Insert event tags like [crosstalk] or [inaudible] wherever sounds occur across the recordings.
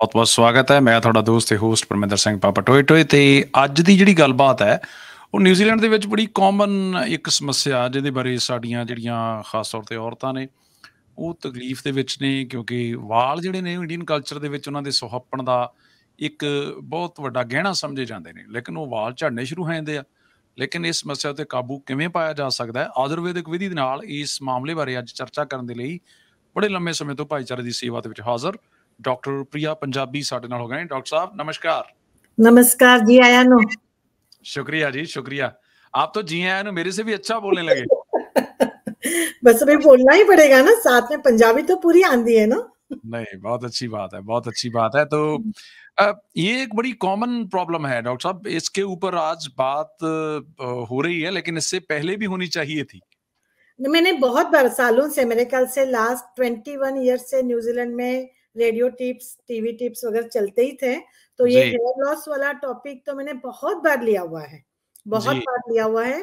ਬਹੁਤ-ਬਹੁਤ ਸਵਾਗਤ ਹੈ ਮੈਂ ਤੁਹਾਡਾ ਦੋਸਤ ਤੇ ਹੋਸਟ ਪਰਮੇਂਦਰ ਸਿੰਘ ਪਾਪਾ ਟੋਏ ਟੋਏ ਤੇ ਅੱਜ ਦੀ ਜਿਹੜੀ ਗੱਲਬਾਤ ਹੈ ਉਹ ਨਿਊਜ਼ੀਲੈਂਡ ਦੇ ਵਿੱਚ ਬੜੀ ਕਾਮਨ ਇੱਕ ਸਮੱਸਿਆ ਜਿਹਦੇ ਬਾਰੇ ਸਾਡੀਆਂ ਜਿਹੜੀਆਂ ਖਾਸ ਤੌਰ ਤੇ ਔਰਤਾਂ ਨੇ ਉਹ ਤਕਲੀਫ ਦੇ ਵਿੱਚ ਨੇ ਕਿਉਂਕਿ ਵਾਲ ਜਿਹੜੇ ਨੇ ਇੰਡੀਅਨ ਕਲਚਰ ਦੇ ਵਿੱਚ ਉਹਨਾਂ ਦੇ ਸੁਹੱਪਣ ਦਾ ਇੱਕ ਬਹੁਤ ਵੱਡਾ ਗਹਿਣਾ ਸਮਝੇ ਜਾਂਦੇ ਨੇ ਲੇਕਿਨ ਉਹ ਵਾਲ ਝੜਨੇ ਸ਼ੁਰੂ ਹੋ ਜਾਂਦੇ ਆ ਲੇਕਿਨ ਇਸ ਸਮੱਸਿਆ ਤੇ ਕਾਬੂ ਕਿਵੇਂ ਪਾਇਆ ਜਾ ਸਕਦਾ ਹੈ ਆਯੁਰਵੇਦਿਕ ਵਿਧੀ ਦੇ ਨਾਲ ਇਸ ਮਾਮਲੇ ਬਾਰੇ ਅੱਜ ਚਰਚਾ ਕਰਨ ਦੇ ਲਈ ਬੜੇ ਲੰਮੇ ਸਮੇਂ ਤੋਂ ਭਾਈਚਾਰੇ ਦੀ ਸੇਵਾ ਦੇ ਵਿੱਚ ਹਾਜ਼ਰ ਡਾਕਟਰ ਪ੍ਰਿਆ ਪੰਜਾਬੀ ਸਾਡੇ ਨਾਲ ਹੋ ਗਏ ਡਾਕਟਰ ਸਾਹਿਬ ਨਮਸਕਾਰ नमस्कार जी आया नो शुक्रिया जी शुक्रिया आप तो जी आया नो मेरे से भी अच्छा बोलने लगे [laughs] बस अभी बोलना ही पड़ेगा ना साथ में पंजाबी तो पूरी आंधी है ना नहीं बहुत अच्छी बात है बहुत अच्छी बात है तो ये एक बड़ी कॉमन प्रॉब्लम है डॉक्टर साहब इसके ऊपर आज बात हो रही है लेकिन इससे पहले भी होनी चाहिए थी मैंने बहुत बार सालों से मेरे ख्याल से लास्ट ट्वेंटी वन ईयर से न्यूजीलैंड में रेडियो टिप्स टीवी टिप्स वगैरह चलते ही थे तो ये हेयर लॉस वाला टॉपिक तो मैंने बहुत बार लिया हुआ है बहुत बार लिया हुआ है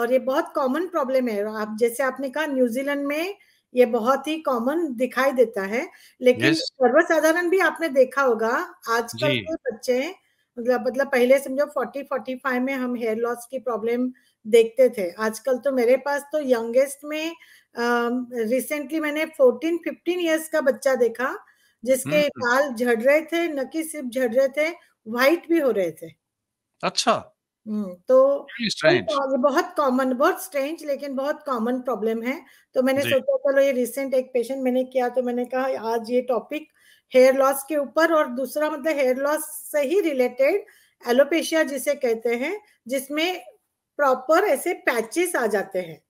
और ये बहुत कॉमन प्रॉब्लम है आप जैसे आपने कहा न्यूजीलैंड में ये बहुत ही कॉमन दिखाई देता है लेकिन सर्वसाधारण भी आपने देखा होगा आजकल के बच्चे मतलब मतलब पहले समझो फोर्टी फोर्टी फाइव में हम हेयर लॉस की प्रॉब्लम देखते थे आजकल तो मेरे पास तो यंगेस्ट में रिसेंटली मैंने फोर्टीन फिफ्टीन इयर्स का बच्चा देखा जिसके हम्म। बाल झड़ रहे थे न कि सिर्फ झड़ रहे थे व्हाइट भी हो रहे थे अच्छा हम्म, तो, तो, तो बहुत कॉमन बहुत स्ट्रेंज लेकिन बहुत कॉमन प्रॉब्लम है तो मैंने सोचा चलो ये रिसेंट एक पेशेंट मैंने किया तो मैंने कहा आज ये टॉपिक हेयर लॉस के ऊपर और दूसरा मतलब हेयर लॉस से ही रिलेटेड एलोपेशिया जिसे कहते हैं जिसमें प्रॉपर ऐसे पैचेस आ जाते हैं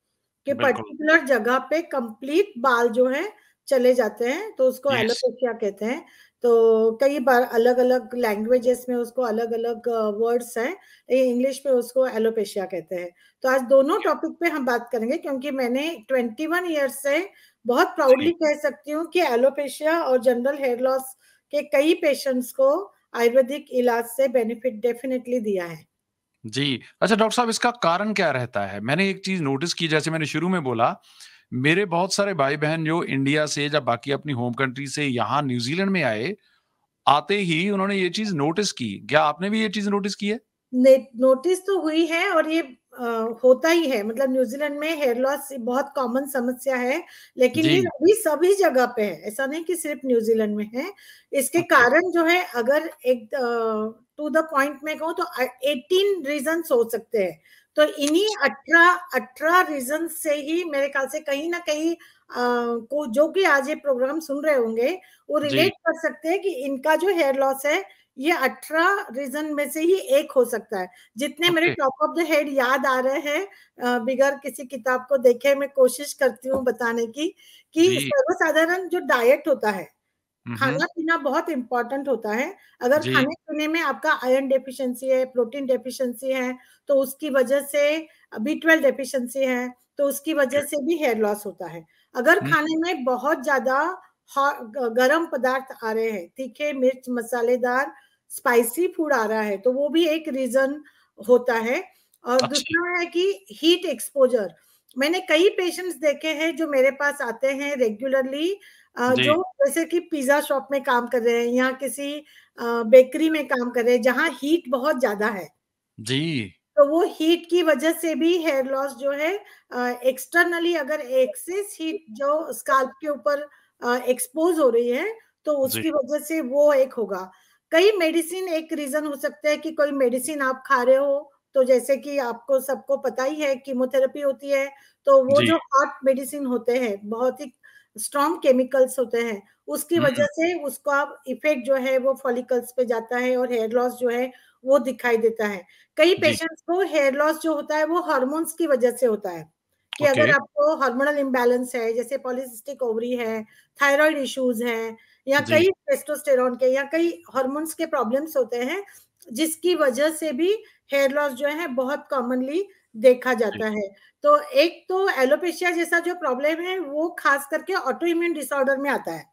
कि पर्टिकुलर जगह पे कंप्लीट बाल जो है चले जाते हैं तो उसको yes. एलोपेशिया कहते हैं तो कई बार अलग अलग लैंग्वेजेस में उसको अलग अलग वर्ड्स हैं इंग्लिश में उसको एलोपेशिया कहते हैं तो आज दोनों टॉपिक पे हम बात करेंगे क्योंकि मैंने 21 वन ईयर्स से बहुत प्राउडली कह सकती हूँ कि एलोपेशिया और जनरल हेयर लॉस के कई पेशेंट्स को आयुर्वेदिक इलाज से बेनिफिट डेफिनेटली दिया है जी अच्छा डॉक्टर साहब इसका कारण क्या रहता है मैंने एक चीज नोटिस की जैसे मैंने शुरू में बोला मेरे बहुत सारे भाई बहन जो इंडिया से या बाकी अपनी होम कंट्री से यहाँ न्यूजीलैंड में आए आते ही उन्होंने ये चीज नोटिस की क्या आपने भी ये चीज नोटिस की है नोटिस तो हुई है और ये आ, होता ही है मतलब न्यूजीलैंड में हेयर लॉस बहुत कॉमन समस्या है लेकिन ये अभी सभी जगह पे है ऐसा नहीं कि सिर्फ न्यूजीलैंड में है इसके अच्छा। कारण जो है अगर एक टू द पॉइंट में कहूँ तो 18 रीजन हो सकते हैं तो इन्हीं अठारह अठारह रीजन से ही मेरे ख्याल से कहीं ना कहीं को जो कि आज ये प्रोग्राम सुन रहे होंगे वो रिलेट कर सकते हैं कि इनका जो हेयर लॉस है ये अठारह रीजन में से ही एक हो सकता है जितने मेरे टॉप ऑफ द हेड याद आ रहे हैं बिगर किसी किताब को देखे मैं कोशिश करती हूँ बताने की कि सर्वसाधारण जो डाइट होता है खाना हम्म। पीना बहुत इंपॉर्टेंट होता है अगर खाने पीने में आपका आयरन डेफिशिएंसी है प्रोटीन डेफिशिएंसी है तो उसकी वजह से बी ट्वेल्व डेफिशिएंसी है तो उसकी वजह हाँ। से भी हेयर लॉस होता है अगर हम्म। खाने में बहुत ज्यादा गर्म पदार्थ आ रहे हैं तीखे मिर्च मसालेदार स्पाइसी फूड आ रहा है तो वो भी एक रीजन होता है और अच्छा। दूसरा है कि हीट एक्सपोजर मैंने कई पेशेंट्स देखे हैं जो मेरे पास आते हैं रेगुलरली जो जैसे कि पिज्जा शॉप में काम कर रहे हैं या किसी बेकरी में काम कर रहे हैं जहाँ हीट बहुत ज्यादा है जी तो वो हीट की वजह से भी हेयर लॉस जो है एक्सटर्नली अगर एक्सेस हीट जो स्काल्प के ऊपर एक्सपोज हो रही है तो उसकी वजह से वो एक होगा कई मेडिसिन एक रीजन हो सकता है कि कोई मेडिसिन आप खा रहे हो तो जैसे कि आपको सबको पता ही है कीमोथेरेपी होती है तो वो जो हार्ट मेडिसिन होते हैं बहुत ही स्ट्रॉन्ग केमिकल्स होते हैं उसकी हम्म। वजह से उसका इफेक्ट जो है वो फॉलिकल्स पे जाता है और हेयर लॉस जो है वो दिखाई देता है कई पेशेंट्स को हेयर लॉस जो होता है वो हार्मोन्स की वजह से होता है कि okay. अगर आपको हार्मोनल इम्बेलेंस है जैसे पॉलिसिस्टिक ओवरी है थायराइड इश्यूज है या कई टेस्टोस्टेरोन के या कई हार्मोन्स के प्रॉब्लम्स होते हैं जिसकी वजह से भी हेयर लॉस जो है बहुत कॉमनली देखा जाता है तो एक तो एलोपेशिया जैसा जो प्रॉब्लम है वो खास करके ऑटो इम्यून डिसऑर्डर में आता है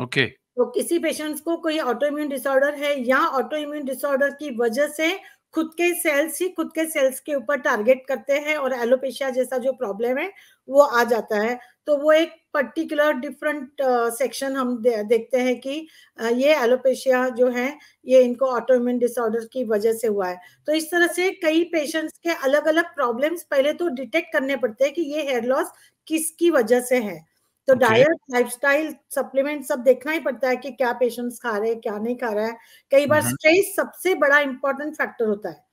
ओके okay. तो किसी पेशेंट्स को कोई ऑटो इम्यून डिसऑर्डर है या ऑटो इम्यून डिसऑर्डर की वजह से खुद के सेल्स ही खुद के सेल्स के ऊपर टारगेट करते हैं और एलोपेशिया जैसा जो प्रॉब्लम है वो आ जाता है तो वो एक पर्टिकुलर डिफरेंट सेक्शन हम दे, देखते हैं कि ये एलोपेशिया जो है ये इनको ऑटोइम्यून डिसऑर्डर की वजह से हुआ है तो इस तरह से कई पेशेंट्स के अलग अलग प्रॉब्लम्स पहले तो डिटेक्ट करने पड़ते हैं कि ये हेयर लॉस किसकी वजह से है तो okay. लाइफस्टाइल सप्लीमेंट सब देखना ही पड़ता है कि क्या पेशेंट्स खा रहे हैं क्या नहीं खा रहा है कई बार स्ट्रेस mm-hmm. सबसे बड़ा इंपॉर्टेंट फैक्टर होता है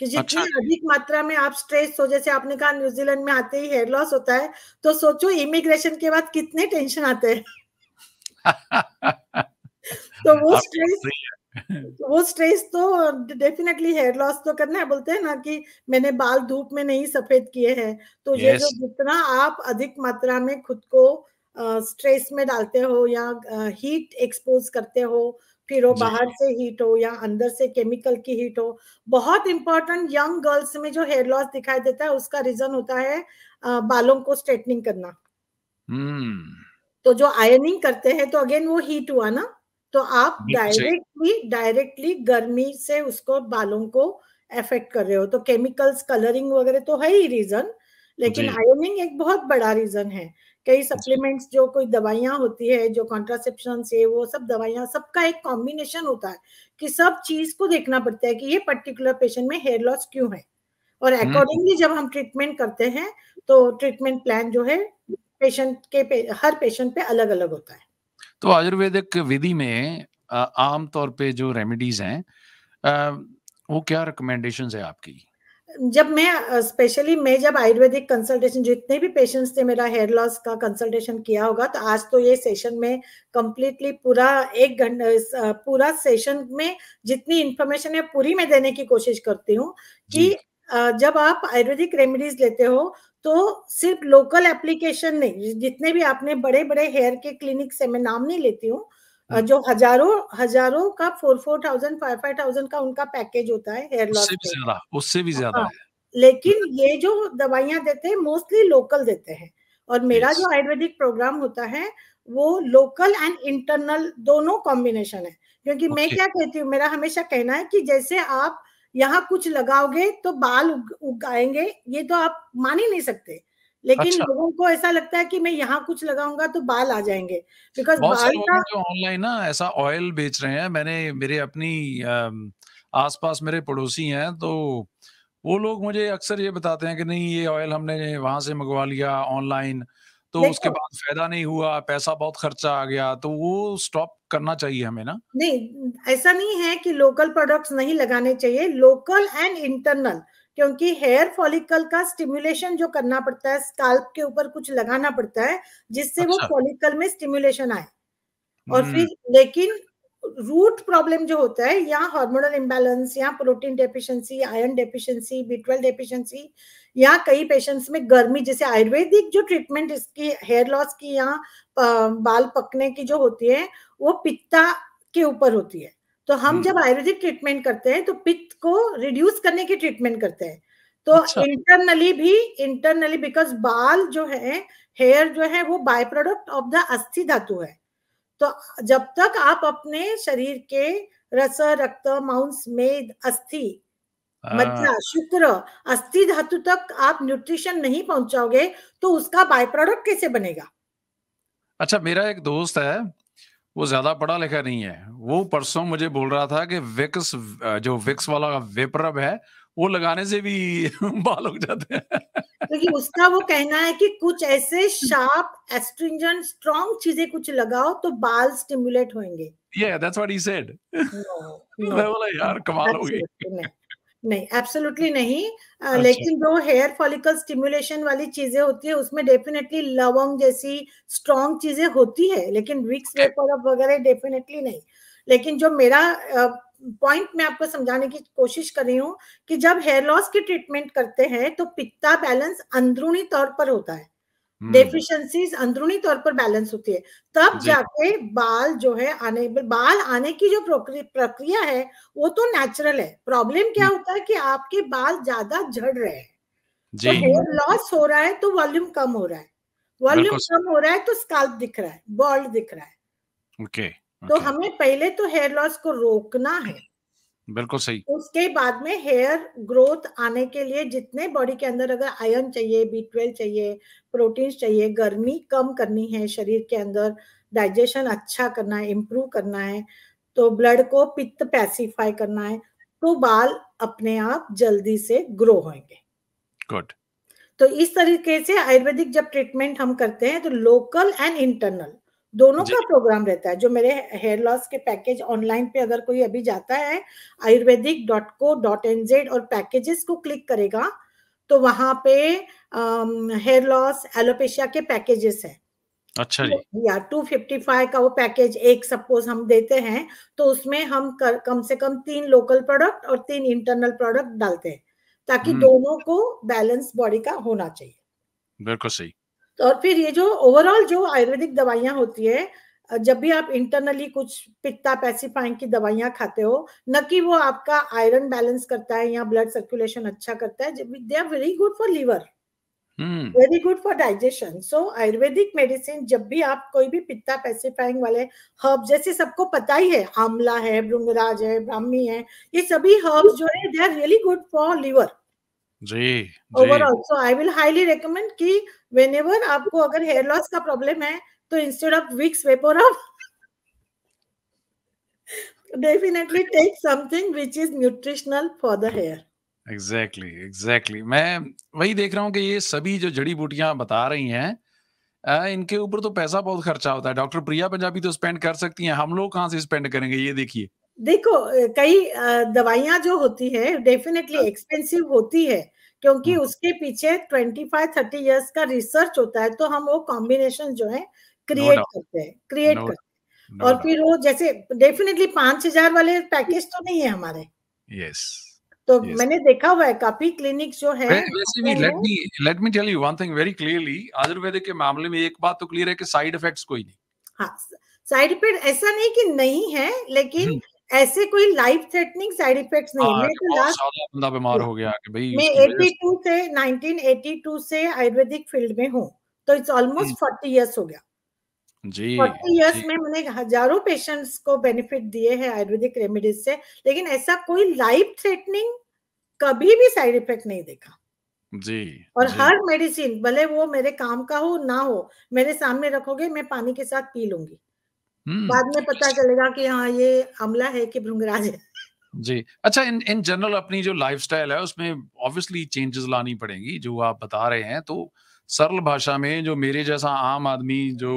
कि जितनी अच्छा। अधिक मात्रा में आप स्ट्रेस हो जैसे आपने कहा न्यूजीलैंड में आते ही हेयर लॉस होता है तो सोचो इमिग्रेशन के बाद कितने टेंशन आते हैं [laughs] तो वो स्ट्रेस वो स्ट्रेस तो डेफिनेटली हेयर लॉस तो करना है बोलते हैं ना कि मैंने बाल धूप में नहीं सफेद किए हैं तो yes. ये जो जितना आप अधिक मात्रा में खुद को स्ट्रेस में डालते हो या हीट एक्सपोज करते हो फिर वो बाहर से हीट हो या अंदर से केमिकल की हीट हो बहुत इंपॉर्टेंट यंग गर्ल्स में जो हेयर लॉस दिखाई देता है उसका रीजन होता है बालों को स्ट्रेटनिंग करना hmm. तो जो आयनिंग करते हैं तो अगेन वो हीट हुआ ना तो आप डायरेक्टली तो डायरेक्टली गर्मी से उसको बालों को अफेक्ट कर रहे हो तो केमिकल्स कलरिंग वगैरह तो है ही रीजन लेकिन आयोनिंग एक बहुत बड़ा रीजन है कई सप्लीमेंट्स अच्छा। जो कोई दवाइयाँ होती है जो कॉन्ट्रासेप्शन ये वो सब दवाइयाँ सबका एक कॉम्बिनेशन होता है कि सब चीज को देखना पड़ता है कि ये पर्टिकुलर पेशेंट में हेयर लॉस क्यों है और अकॉर्डिंगली हम्म। जब हम ट्रीटमेंट करते हैं तो ट्रीटमेंट प्लान जो है पेशेंट के पे, हर पेशेंट पे अलग अलग होता है तो आयुर्वेदिक विधि में आमतौर पे जो रेमेडीज हैं वो क्या रिकमेंडेशन है आपकी जब मैं स्पेशली मैं जब आयुर्वेदिक कंसल्टेशन जितने भी पेशेंट्स थे मेरा हेयर लॉस का कंसल्टेशन किया होगा तो आज तो ये सेशन में कम्प्लीटली पूरा एक घंटा पूरा सेशन में जितनी इंफॉर्मेशन है पूरी मैं देने की कोशिश करती हूँ कि जब आप आयुर्वेदिक रेमेडीज लेते हो तो सिर्फ लोकल एप्लीकेशन नहीं जितने भी आपने बड़े बड़े हेयर के क्लिनिक से मैं नाम नहीं लेती हूँ हम्म। जो हजारों हजारों का four four thousand five five thousand का उनका पैकेज होता है हेयर लॉस उससे भी ज्यादा हाँ। लेकिन ये जो दवाइयां देते हैं मोस्टली लोकल देते हैं और मेरा जो आयुर्वेदिक प्रोग्राम होता है वो लोकल एंड इंटरनल दोनों कॉम्बिनेशन है क्योंकि मैं क्या कहती हूँ मेरा हमेशा कहना है कि जैसे आप यहाँ कुछ लगाओगे तो बाल उगाएंगे ये तो आप मान ही नहीं सकते लेकिन अच्छा। लोगों को ऐसा लगता है कि मैं यहाँ कुछ लगाऊंगा तो बाल आ जाएंगे बिकॉज बाल का ऑनलाइन ना ऐसा ऑयल बेच रहे हैं मैंने मेरे अपनी आसपास मेरे पड़ोसी हैं तो वो लोग मुझे अक्सर ये बताते हैं कि नहीं ये ऑयल हमने वहां से मंगवा लिया ऑनलाइन तो उसके तो बाद फायदा नहीं हुआ पैसा बहुत खर्चा आ गया तो वो स्टॉप करना चाहिए हमें ना नहीं ऐसा नहीं है कि लोकल प्रोडक्ट्स नहीं लगाने चाहिए लोकल एंड इंटरनल क्योंकि हेयर फॉलिकल का स्टिम्युलेशन जो करना पड़ता है स्काल्प के ऊपर कुछ लगाना पड़ता है जिससे अच्छा। वो फॉलिकल में स्टिम्युलेशन आए और हम्म। फिर लेकिन रूट प्रॉब्लम जो होता है या हार्मोनल इम्बैलेंस या protein deficiency iron deficiency B twelve deficiency या कई पेशेंट्स में गर्मी जैसे आयुर्वेदिक जो ट्रीटमेंट इसकी हेयर लॉस की या बाल पकने की जो होती है वो पित्ता के ऊपर होती है तो हम हम्म। जब आयुर्वेदिक ट्रीटमेंट करते हैं तो पित्त को रिड्यूस करने की ट्रीटमेंट करते हैं तो अच्छा। इंटरनली भी इंटरनली बिकॉज बाल जो है हेयर जो है वो बाय प्रोडक्ट ऑफ द अस्थि धातु है तो जब तक आप अपने शरीर के रस रक्त माउंस मेद अस्थि मतलब शुक्र अस्थि धातु तक आप न्यूट्रिशन नहीं पहुंचाओगे तो उसका बाय प्रोडक्ट कैसे बनेगा अच्छा मेरा एक दोस्त है वो ज्यादा पढ़ा लिखा नहीं है वो परसों मुझे बोल रहा था कि विक्स जो विक्स वाला वेपरब है वो लगाने से भी [laughs] बाल उग जाते हैं क्योंकि तो उसका वो कहना है कि कुछ ऐसे शार्प एस्ट्रिंजेंट स्ट्रॉन्ग चीजें कुछ लगाओ तो बाल स्टिमुलेट होंगे yeah that's what he said [laughs] मैं बोला यार कमाल हो गई नहीं एब्सोल्युटली नहीं अच्छा। लेकिन जो हेयर फॉलिकल स्टिमुलेशन वाली चीजें होती है उसमें डेफिनेटली लवंग जैसी स्ट्रॉन्ग चीजें होती है लेकिन विक्स वेपर वगैरह डेफिनेटली नहीं लेकिन जो मेरा पॉइंट मैं आपको समझाने की कोशिश कर रही हूँ कि जब हेयर लॉस की ट्रीटमेंट करते हैं तो पित्ता बैलेंस अंदरूनी तौर पर होता है डेफिशिएंसीज हम्म। अंदरूनी तौर पर बैलेंस होती है तब जाके बाल जो है आने बाल आने की जो प्रक्रिया है वो तो नेचुरल है प्रॉब्लम क्या हम्म। होता है कि आपके बाल ज्यादा झड़ रहे हैं तो हेयर लॉस हो रहा है तो वॉल्यूम कम हो रहा है वॉल्यूम कम हो रहा है तो स्काल्प दिख रहा है बॉल्ड दिख रहा है ओके okay, okay. तो हमें पहले तो हेयर लॉस को रोकना है बिल्कुल सही उसके बाद में हेयर ग्रोथ आने के लिए जितने बॉडी के अंदर अगर आयरन चाहिए बी ट्वेल्व चाहिए प्रोटीन चाहिए गर्मी कम करनी है शरीर के अंदर डाइजेशन अच्छा करना है इम्प्रूव करना है तो ब्लड को पित्त पैसिफाई करना है तो बाल अपने आप जल्दी से ग्रो होंगे गुड तो इस तरीके से आयुर्वेदिक जब ट्रीटमेंट हम करते हैं तो लोकल एंड इंटरनल दोनों का प्रोग्राम रहता है जो मेरे हेयर लॉस के पैकेज ऑनलाइन पे अगर कोई अभी जाता है ayurvedic dot co dot N Z और पैकेजेस को क्लिक करेगा तो वहां पे हेयर लॉस एलोपेशिया के पैकेजेस है अच्छा जी तो या फाइव का वो पैकेज एक सपोज हम देते हैं तो उसमें हम कर, कम से कम तीन लोकल प्रोडक्ट और तीन इंटरनल प्रोडक्ट डालते हैं ताकि हम्म। दोनों को बैलेंस बॉडी का होना चाहिए बिल्कुल सही और फिर ये जो ओवरऑल जो आयुर्वेदिक दवाइयाँ होती है जब भी आप इंटरनली कुछ पित्ता पैसिफाइंग की दवाइयाँ खाते हो न कि वो आपका आयरन बैलेंस करता है या ब्लड सर्कुलेशन अच्छा करता है जब they are very good for liver very good for digestion so ayurvedic medicine जब भी आप कोई भी पित्ता पैसिफाइंग वाले हर्ब जैसे सबको पता ही है आमला है भ्रृंगराज है ब्राह्मी है ये सभी हर्ब जो है they are really good for liver जी overall so I will highly recommend कि व्हेनेवर आपको अगर हेयर लॉस का प्रॉब्लम है तो instead of Vicks VapoRub definitely take something which is nutritional for the hair exactly exactly मैं वही देख रहा हूँ कि ये सभी जो जड़ी बूटियां बता रही हैं इनके ऊपर तो पैसा बहुत खर्चा होता है डॉक्टर प्रिया पंजाबी तो स्पेंड कर सकती हैं हम लोग कहाँ से स्पेंड करेंगे ये देखिए देखो कई दवाइयां जो होती है डेफिनेटली एक्सपेंसिव होती है क्योंकि हाँ। उसके पीछे ट्वेंटी फाइव थर्टी ईयर्स का रिसर्च होता है तो हम वो कॉम्बिनेशन जो है क्रिएट no करते हैं क्रिएट no करते हैं no और फिर वो जैसे डेफिनेटली पांच हजार वाले पैकेज तो नहीं है हमारे yes. तो yes. मैंने देखा हुआ है काफी क्लिनिक जो है वैसे भी let me let me tell you one thing very clearly Ayurveda के मामले में एक बात तो क्लियर है कि साइड इफेक्ट्स कोई नहीं हाँ साइड इफेक्ट ऐसा नहीं कि नहीं है लेकिन hmm. ऐसे कोई लाइफ थ्रेटनिंग साइड इफेक्ट्स नहीं हाँ, मैं तो लास्ट बंदा बीमार हो गया कि भाई मैं 82 से 1982 से आयुर्वेदिक फील्ड में हूं तो इट्स ऑलमोस्ट 40 इयर्स हो गया जी 40 इयर्स में मैंने हजारों पेशेंट्स को बेनिफिट दिए हैं आयुर्वेदिक रेमेडीज से लेकिन ऐसा कोई लाइफ थ्रेटनिंग कभी भी साइड इफेक्ट नहीं देखा जी और जी. हर मेडिसिन भले वो मेरे काम का हो ना हो मेरे सामने रखोगे मैं पानी के साथ पी लूंगी हम्म। बाद में पता चलेगा कि हाँ ये अमला है कि भृंगराज है जी अच्छा इन इन जनरल अपनी जो लाइफस्टाइल है उसमें ऑब्वियसली चेंजेस लानी पड़ेगी जो आप बता रहे हैं तो सरल भाषा में जो मेरे जैसा आम आदमी जो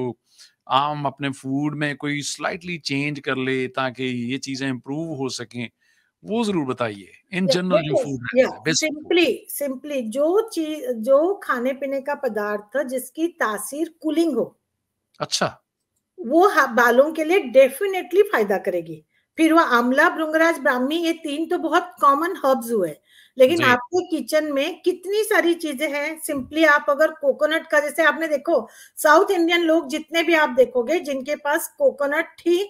आम अपने फूड में कोई स्लाइटली चेंज कर ले ताकि ये चीजें इम्प्रूव हो सके वो जरूर बताइए इन जनरल जो फूड सिंपली सिंपली जो चीज जो खाने पीने का पदार्थ जिसकी तासीर कूलिंग हो अच्छा वो हाँ, बालों के लिए डेफिनेटली फायदा करेगी फिर वह आमला भृंगराज ब्राह्मी ये तीन तो बहुत कॉमन हर्ब्स हुए लेकिन आपके किचन में कितनी सारी चीजें हैं सिंपली आप अगर कोकोनट का जैसे आपने देखो साउथ इंडियन लोग जितने भी आप देखोगे जिनके पास कोकोनट ही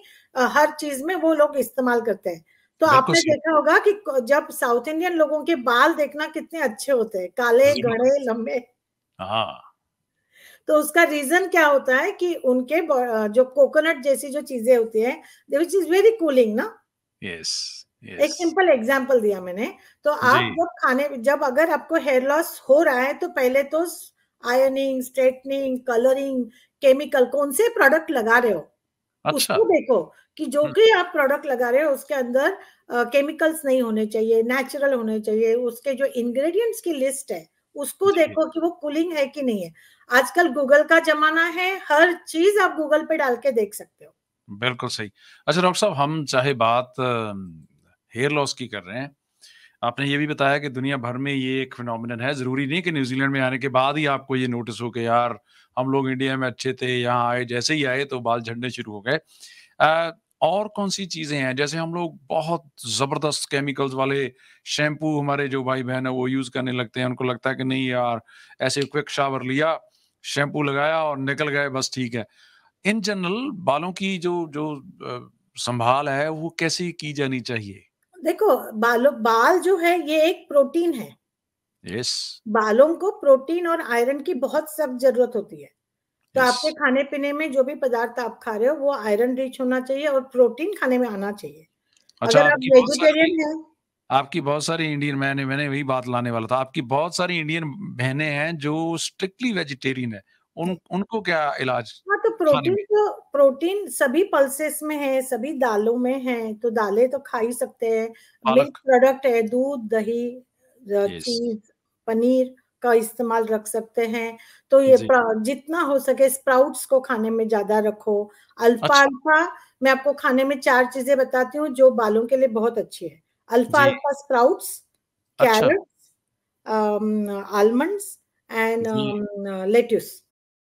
हर चीज में वो लोग इस्तेमाल करते हैं तो आपने देखा होगा कि जब साउथ इंडियन लोगों के बाल देखना कितने अच्छे होते हैं काले गड़े लंबे हाँ तो उसका रीजन क्या होता है कि उनके जो कोकोनट जैसी जो चीजें होती है विच इज वेरी कूलिंग ना यस yes. एक सिंपल एग्जाम्पल दिया मैंने तो आप जब खाने जब अगर आपको हेयर लॉस हो रहा है तो पहले तो आयनिंग स्ट्रेटनिंग कलरिंग केमिकल कौन से प्रोडक्ट लगा रहे हो अच्छा। उसको देखो कि जो हम्म। भी आप प्रोडक्ट लगा रहे हो उसके अंदर केमिकल्स नहीं होने चाहिए नेचुरल होने चाहिए उसके जो इंग्रेडिएंट्स की लिस्ट है उसको देखो कि वो कूलिंग है कि नहीं है आजकल गूगल का जमाना है हर चीज आप गूगल पे डाल के देख सकते हो बिल्कुल सही अच्छा डॉक्टर साहब हम चाहे बात हेयर लॉस की कर रहे हैं आपने ये भी बताया कि दुनिया भर में ये एक फिनोमिनन है जरूरी नहीं कि न्यूजीलैंड में आने के बाद ही आपको ये नोटिस हो कि यार हम लोग इंडिया में अच्छे थे यहाँ आए जैसे ही आए तो बाल झड़ने शुरू हो गए और कौन सी चीजें हैं जैसे हम लोग बहुत जबरदस्त केमिकल्स वाले शैम्पू हमारे जो भाई बहन है वो यूज करने लगते हैं उनको लगता है कि नहीं यार ऐसे क्विक शावर लिया शैम्पू लगाया और निकल गए बस ठीक है इन जनरल बालों की जो जो संभाल है वो कैसी की जानी चाहिए देखो बालों बाल जो है ये एक प्रोटीन है yes. बालों को प्रोटीन और आयरन की बहुत सब जरूरत होती है तो yes. आपके खाने पीने में जो भी पदार्थ आप खा रहे हो वो आयरन रिच होना चाहिए और प्रोटीन खाने में आना चाहिए अच्छा, अगर आप वेजिटेरियन हैं आपकी बहुत सारी इंडियन मैंने मैंने वही बात लाने वाला था आपकी बहुत सारी इंडियन बहनें हैं जो स्ट्रिक्टली वेजिटेरियन है उन उनको क्या इलाज हाँ तो प्रोटीन तो प्रोटीन सभी पल्सेस में है सभी दालों में है तो दालें तो खा ही सकते हैं मिल्क प्रोडक्ट है दूध दही चीज पनीर का इस्तेमाल रख सकते हैं तो ये जितना हो सके स्प्राउट्स को खाने में ज्यादा रखो अल्फा अच्छा। अल्फा मैं आपको खाने में चार चीजें बताती हूँ जो बालों के लिए बहुत अच्छी है अल्फा अल्फा sprouts carrot almonds and lettuce